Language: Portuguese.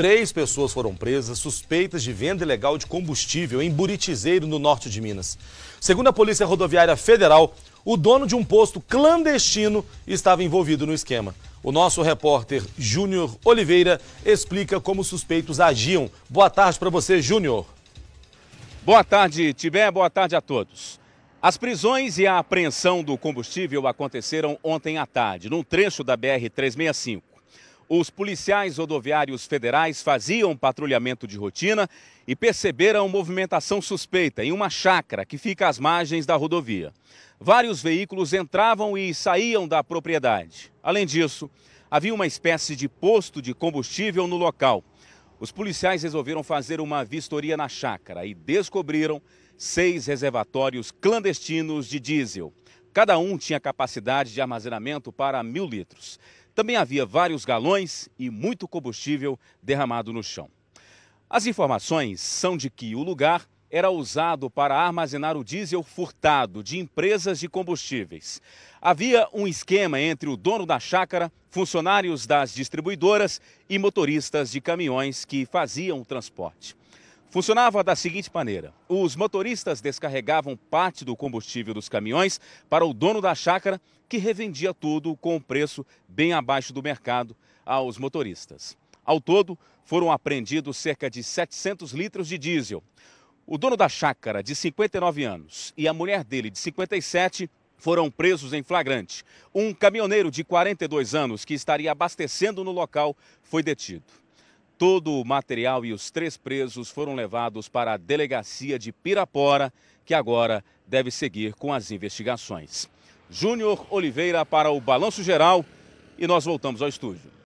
Três pessoas foram presas suspeitas de venda ilegal de combustível em Buritizeiro, no norte de Minas. Segundo a Polícia Rodoviária Federal, o dono de um posto clandestino estava envolvido no esquema. O nosso repórter Júnior Oliveira explica como os suspeitos agiam. Boa tarde para você, Júnior. Boa tarde, Tibé. Boa tarde a todos. As prisões e a apreensão do combustível aconteceram ontem à tarde, num trecho da BR-365. Os policiais rodoviários federais faziam patrulhamento de rotina e perceberam movimentação suspeita em uma chácara que fica às margens da rodovia. Vários veículos entravam e saíam da propriedade. Além disso, havia uma espécie de posto de combustível no local. Os policiais resolveram fazer uma vistoria na chácara e descobriram seis reservatórios clandestinos de diesel. Cada um tinha capacidade de armazenamento para mil litros. Também havia vários galões e muito combustível derramado no chão. As informações são de que o lugar era usado para armazenar o diesel furtado de empresas de combustíveis. Havia um esquema entre o dono da chácara, funcionários das distribuidoras e motoristas de caminhões que faziam o transporte. Funcionava da seguinte maneira: os motoristas descarregavam parte do combustível dos caminhões para o dono da chácara, que revendia tudo com um preço bem abaixo do mercado aos motoristas. Ao todo, foram apreendidos cerca de 700 litros de diesel. O dono da chácara, de 59 anos, e a mulher dele, de 57, foram presos em flagrante. Um caminhoneiro de 42 anos que estaria abastecendo no local foi detido. Todo o material e os três presos foram levados para a delegacia de Pirapora, que agora deve seguir com as investigações. Júnior Oliveira para o Balanço Geral e nós voltamos ao estúdio.